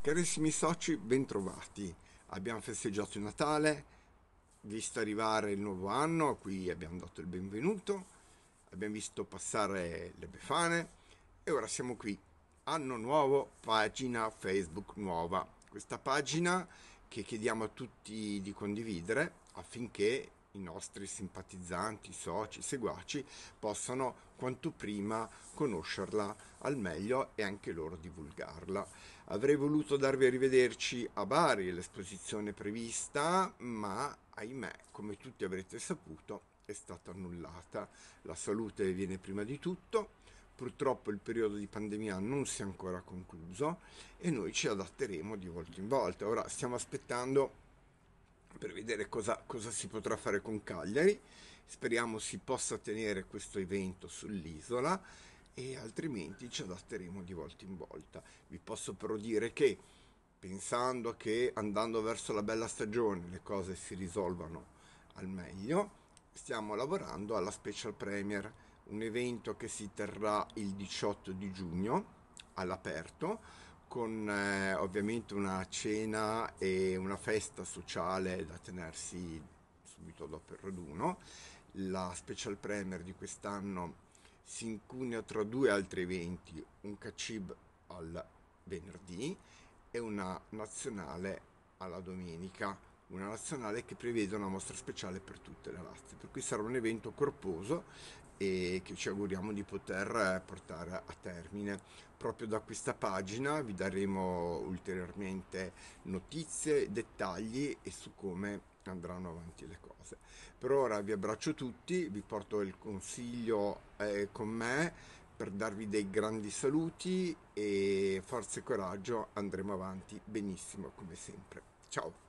Carissimi soci, bentrovati. Abbiamo festeggiato il Natale, visto arrivare il nuovo anno, a cui abbiamo dato il benvenuto, abbiamo visto passare le befane e ora siamo qui. Anno nuovo, pagina Facebook nuova. Questa pagina che chiediamo a tutti di condividere affinché i nostri simpatizzanti, soci, seguaci possano quanto prima conoscerla al meglio e anche loro divulgarla. Avrei voluto darvi a rivederci a Bari l'esposizione prevista, ma ahimè, come tutti avrete saputo, è stata annullata. La salute viene prima di tutto. Purtroppo il periodo di pandemia non si è ancora concluso e noi ci adatteremo di volta in volta. Ora stiamo aspettando per vedere cosa, cosa si potrà fare con Cagliari. Speriamo si possa tenere questo evento sull'isola e altrimenti ci adatteremo di volta in volta. Vi posso però dire che pensando che andando verso la bella stagione le cose si risolvano al meglio, stiamo lavorando alla Special Premier, un evento che si terrà il 18 di giugno all'aperto con eh, ovviamente una cena e una festa sociale da tenersi subito dopo il raduno. La special premier di quest'anno si incunea tra due altri eventi, un cacib al venerdì e una nazionale alla domenica una nazionale che prevede una mostra speciale per tutte le razze, per cui sarà un evento corposo e che ci auguriamo di poter eh, portare a termine. Proprio da questa pagina vi daremo ulteriormente notizie, dettagli e su come andranno avanti le cose. Per ora vi abbraccio tutti, vi porto il consiglio eh, con me per darvi dei grandi saluti e forza e coraggio andremo avanti benissimo come sempre. Ciao!